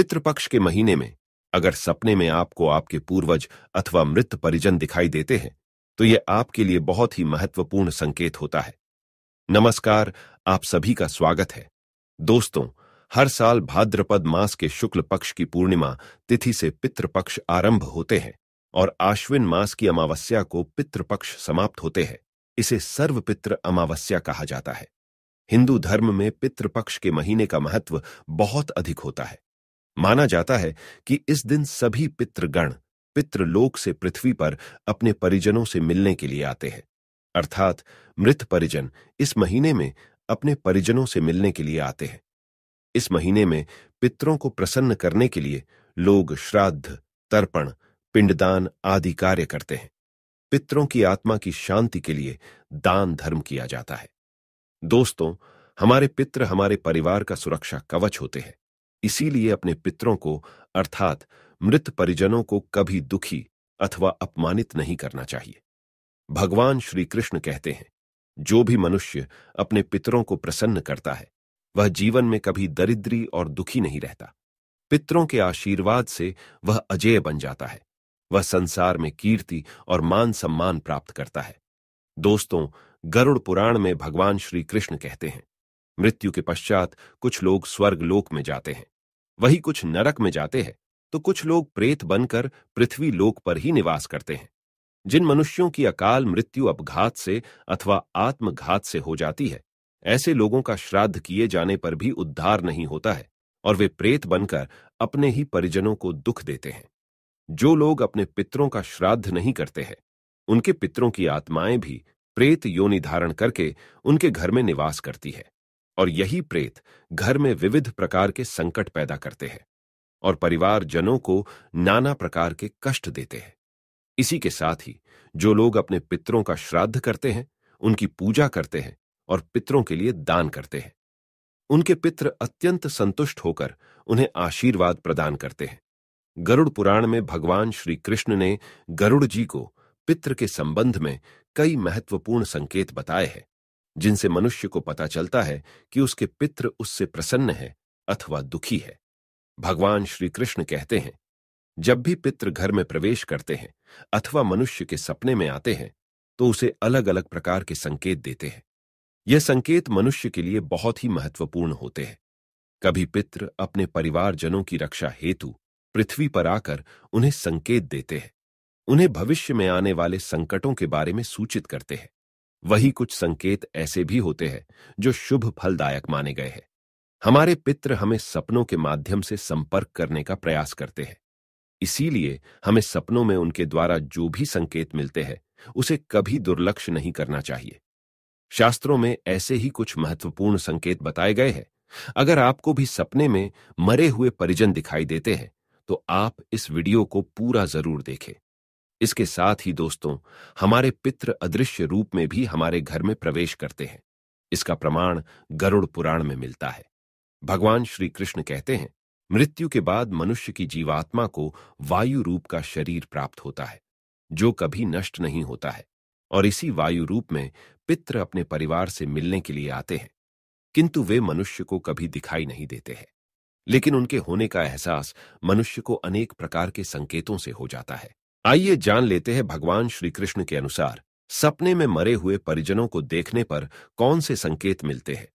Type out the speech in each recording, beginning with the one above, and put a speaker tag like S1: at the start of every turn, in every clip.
S1: पितृपक्ष के महीने में अगर सपने में आपको आपके पूर्वज अथवा मृत परिजन दिखाई देते हैं तो ये आपके लिए बहुत ही महत्वपूर्ण संकेत होता है नमस्कार आप सभी का स्वागत है दोस्तों हर साल भाद्रपद मास के शुक्ल पक्ष की पूर्णिमा तिथि से पितृपक्ष आरंभ होते हैं और आश्विन मास की अमावस्या को पितृपक्ष समाप्त होते हैं इसे सर्वपित्र अमावस्या कहा जाता है हिंदू धर्म में पितृपक्ष के महीने का महत्व बहुत अधिक होता है माना जाता है कि इस दिन सभी पितृगण पितृलोक से पृथ्वी पर अपने परिजनों से मिलने के लिए आते हैं अर्थात मृत परिजन इस महीने में अपने परिजनों से मिलने के लिए आते हैं इस महीने में पितरों को प्रसन्न करने के लिए लोग श्राद्ध तर्पण पिंडदान आदि कार्य करते हैं पितरों की आत्मा की शांति के लिए दान धर्म किया जाता है दोस्तों हमारे पित्र हमारे परिवार का सुरक्षा कवच होते हैं इसीलिए अपने पितरों को अर्थात मृत परिजनों को कभी दुखी अथवा अपमानित नहीं करना चाहिए भगवान श्री कृष्ण कहते हैं जो भी मनुष्य अपने पितरों को प्रसन्न करता है वह जीवन में कभी दरिद्री और दुखी नहीं रहता पितरों के आशीर्वाद से वह अजय बन जाता है वह संसार में कीर्ति और मान सम्मान प्राप्त करता है दोस्तों गरुड़ पुराण में भगवान श्री कृष्ण कहते हैं मृत्यु के पश्चात कुछ लोग स्वर्ग लोक में जाते हैं वही कुछ नरक में जाते हैं तो कुछ लोग प्रेत बनकर पृथ्वी लोक पर ही निवास करते हैं जिन मनुष्यों की अकाल मृत्यु अपघात से अथवा आत्मघात से हो जाती है ऐसे लोगों का श्राद्ध किए जाने पर भी उद्धार नहीं होता है और वे प्रेत बनकर अपने ही परिजनों को दुख देते हैं जो लोग अपने पितरों का श्राद्ध नहीं करते हैं उनके पितरों की आत्माएं भी प्रेत योनि धारण करके उनके घर में निवास करती है और यही प्रेत घर में विविध प्रकार के संकट पैदा करते हैं और परिवार जनों को नाना प्रकार के कष्ट देते हैं इसी के साथ ही जो लोग अपने पितरों का श्राद्ध करते हैं उनकी पूजा करते हैं और पितरों के लिए दान करते हैं उनके पित्र अत्यंत संतुष्ट होकर उन्हें आशीर्वाद प्रदान करते हैं गरुड़ पुराण में भगवान श्री कृष्ण ने गरुड़ जी को पित्र के संबंध में कई महत्वपूर्ण संकेत बताए हैं जिनसे मनुष्य को पता चलता है कि उसके पित्र उससे प्रसन्न है अथवा दुखी है भगवान श्री कृष्ण कहते हैं जब भी पित्र घर में प्रवेश करते हैं अथवा मनुष्य के सपने में आते हैं तो उसे अलग अलग प्रकार के संकेत देते हैं यह संकेत मनुष्य के लिए बहुत ही महत्वपूर्ण होते हैं कभी पित्र अपने परिवारजनों की रक्षा हेतु पृथ्वी पर आकर उन्हें संकेत देते हैं उन्हें भविष्य में आने वाले संकटों के बारे में सूचित करते हैं वही कुछ संकेत ऐसे भी होते हैं जो शुभ फलदायक माने गए हैं हमारे पित्र हमें सपनों के माध्यम से संपर्क करने का प्रयास करते हैं इसीलिए हमें सपनों में उनके द्वारा जो भी संकेत मिलते हैं उसे कभी दुर्लक्ष नहीं करना चाहिए शास्त्रों में ऐसे ही कुछ महत्वपूर्ण संकेत बताए गए हैं अगर आपको भी सपने में मरे हुए परिजन दिखाई देते हैं तो आप इस वीडियो को पूरा जरूर देखें इसके साथ ही दोस्तों हमारे पित्र अदृश्य रूप में भी हमारे घर में प्रवेश करते हैं इसका प्रमाण गरुड़ पुराण में मिलता है भगवान श्री कृष्ण कहते हैं मृत्यु के बाद मनुष्य की जीवात्मा को वायु रूप का शरीर प्राप्त होता है जो कभी नष्ट नहीं होता है और इसी वायु रूप में पित्र अपने परिवार से मिलने के लिए आते हैं किंतु वे मनुष्य को कभी दिखाई नहीं देते हैं लेकिन उनके होने का एहसास मनुष्य को अनेक प्रकार के संकेतों से हो जाता है आइए जान लेते हैं भगवान श्री कृष्ण के अनुसार सपने में मरे हुए परिजनों को देखने पर कौन से संकेत मिलते हैं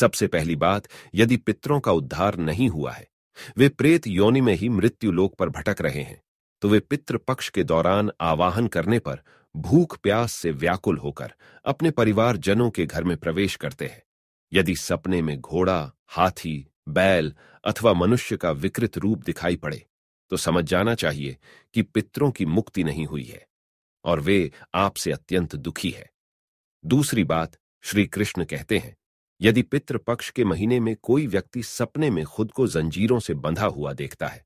S1: सबसे पहली बात यदि पितरों का उद्धार नहीं हुआ है वे प्रेत योनि में ही मृत्यु लोक पर भटक रहे हैं तो वे पितृ पक्ष के दौरान आवाहन करने पर भूख प्यास से व्याकुल होकर अपने परिवार जनों के घर में प्रवेश करते हैं यदि सपने में घोड़ा हाथी बैल अथवा मनुष्य का विकृत रूप दिखाई पड़े तो समझ जाना चाहिए कि पितरों की मुक्ति नहीं हुई है और वे आपसे अत्यंत दुखी है दूसरी बात श्री कृष्ण कहते हैं यदि पित्र पक्ष के महीने में कोई व्यक्ति सपने में खुद को जंजीरों से बंधा हुआ देखता है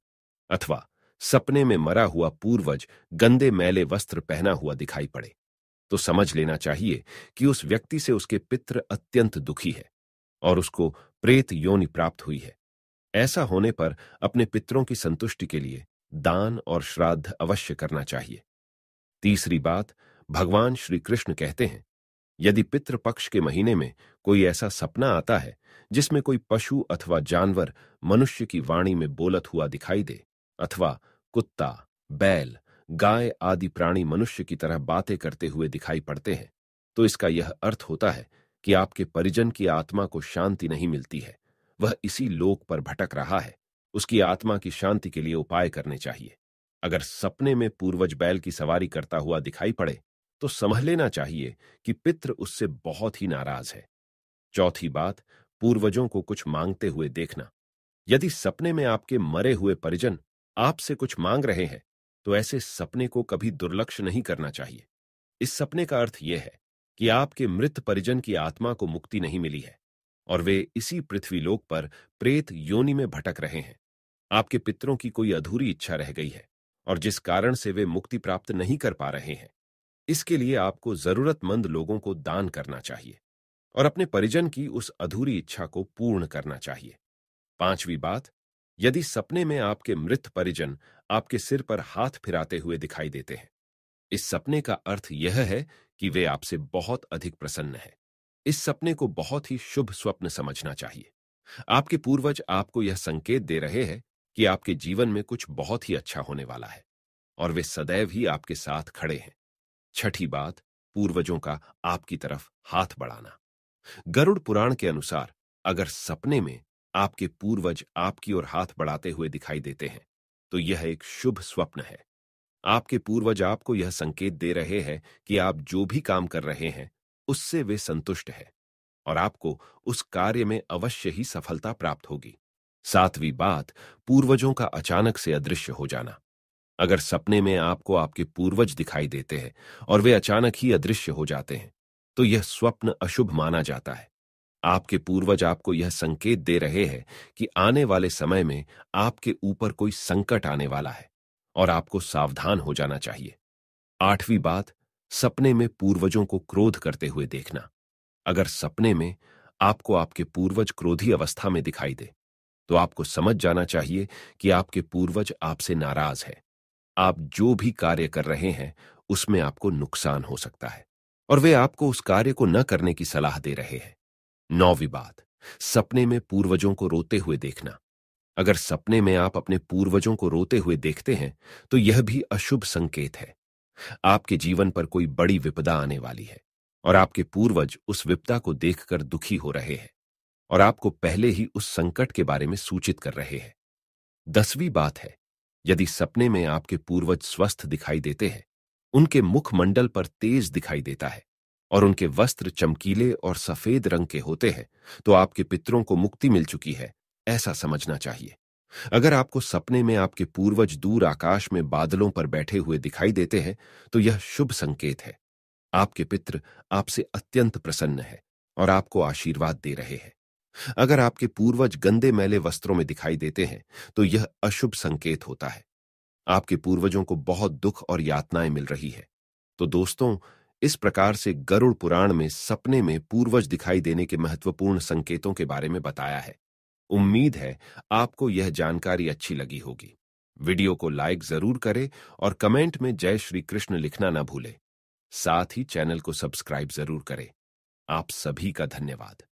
S1: अथवा सपने में मरा हुआ पूर्वज गंदे मैले वस्त्र पहना हुआ दिखाई पड़े तो समझ लेना चाहिए कि उस व्यक्ति से उसके पित्र अत्यंत दुखी है और उसको प्रेत योनि प्राप्त हुई है ऐसा होने पर अपने पितरों की संतुष्टि के लिए दान और श्राद्ध अवश्य करना चाहिए तीसरी बात भगवान श्री कृष्ण कहते हैं यदि पितृ पक्ष के महीने में कोई ऐसा सपना आता है जिसमें कोई पशु अथवा जानवर मनुष्य की वाणी में बोलत हुआ दिखाई दे अथवा कुत्ता बैल गाय आदि प्राणी मनुष्य की तरह बातें करते हुए दिखाई पड़ते हैं तो इसका यह अर्थ होता है कि आपके परिजन की आत्मा को शांति नहीं मिलती है वह इसी लोक पर भटक रहा है उसकी आत्मा की शांति के लिए उपाय करने चाहिए अगर सपने में पूर्वज बैल की सवारी करता हुआ दिखाई पड़े तो समझ लेना चाहिए कि पित्र उससे बहुत ही नाराज है चौथी बात पूर्वजों को कुछ मांगते हुए देखना यदि सपने में आपके मरे हुए परिजन आपसे कुछ मांग रहे हैं तो ऐसे सपने को कभी दुर्लक्ष नहीं करना चाहिए इस सपने का अर्थ यह है कि आपके मृत परिजन की आत्मा को मुक्ति नहीं मिली है और वे इसी पृथ्वीलोक पर प्रेत योनि में भटक रहे हैं आपके पितरों की कोई अधूरी इच्छा रह गई है और जिस कारण से वे मुक्ति प्राप्त नहीं कर पा रहे हैं इसके लिए आपको जरूरतमंद लोगों को दान करना चाहिए और अपने परिजन की उस अधूरी इच्छा को पूर्ण करना चाहिए पांचवी बात यदि सपने में आपके मृत परिजन आपके सिर पर हाथ फिराते हुए दिखाई देते हैं इस सपने का अर्थ यह है कि वे आपसे बहुत अधिक प्रसन्न हैं इस सपने को बहुत ही शुभ स्वप्न समझना चाहिए आपके पूर्वज आपको यह संकेत दे रहे हैं कि आपके जीवन में कुछ बहुत ही अच्छा होने वाला है और वे सदैव ही आपके साथ खड़े हैं छठी बात पूर्वजों का आपकी तरफ हाथ बढ़ाना गरुड़ पुराण के अनुसार अगर सपने में आपके पूर्वज आपकी ओर हाथ बढ़ाते हुए दिखाई देते हैं तो यह एक शुभ स्वप्न है आपके पूर्वज आपको यह संकेत दे रहे हैं कि आप जो भी काम कर रहे हैं उससे वे संतुष्ट है और आपको उस कार्य में अवश्य ही सफलता प्राप्त होगी सातवीं बात पूर्वजों का अचानक से अदृश्य हो जाना अगर सपने में आपको आपके पूर्वज दिखाई देते हैं और वे अचानक ही अदृश्य हो जाते हैं तो यह स्वप्न अशुभ माना जाता है आपके पूर्वज आपको यह संकेत दे रहे हैं कि आने वाले समय में आपके ऊपर कोई संकट आने वाला है और आपको सावधान हो जाना चाहिए आठवीं बात सपने में पूर्वजों को क्रोध करते हुए देखना अगर सपने में आपको आपके पूर्वज क्रोधी अवस्था में दिखाई दे तो आपको समझ जाना चाहिए कि आपके पूर्वज आपसे नाराज है आप जो भी कार्य कर रहे हैं उसमें आपको नुकसान हो सकता है और वे आपको उस कार्य को न करने की सलाह दे रहे हैं नौवीं बात सपने में पूर्वजों को रोते हुए देखना अगर सपने में आप अपने पूर्वजों को रोते हुए देखते हैं तो यह भी अशुभ संकेत है आपके जीवन पर कोई बड़ी विपदा आने वाली है और आपके पूर्वज उस विपदा को देखकर दुखी हो रहे हैं और आपको पहले ही उस संकट के बारे में सूचित कर रहे हैं दसवीं बात है यदि सपने में आपके पूर्वज स्वस्थ दिखाई देते हैं उनके मुखमंडल पर तेज दिखाई देता है और उनके वस्त्र चमकीले और सफेद रंग के होते हैं तो आपके पितरों को मुक्ति मिल चुकी है ऐसा समझना चाहिए अगर आपको सपने में आपके पूर्वज दूर आकाश में बादलों पर बैठे हुए दिखाई देते हैं तो यह शुभ संकेत है आपके पित्र आपसे अत्यंत प्रसन्न है और आपको आशीर्वाद दे रहे हैं अगर आपके पूर्वज गंदे मैले वस्त्रों में दिखाई देते हैं तो यह अशुभ संकेत होता है आपके पूर्वजों को बहुत दुख और यातनाएं मिल रही है तो दोस्तों इस प्रकार से गरुड़ पुराण में सपने में पूर्वज दिखाई देने के महत्वपूर्ण संकेतों के बारे में बताया है उम्मीद है आपको यह जानकारी अच्छी लगी होगी वीडियो को लाइक जरूर करें और कमेंट में जय श्री कृष्ण लिखना ना भूलें साथ ही चैनल को सब्सक्राइब जरूर करें आप सभी का धन्यवाद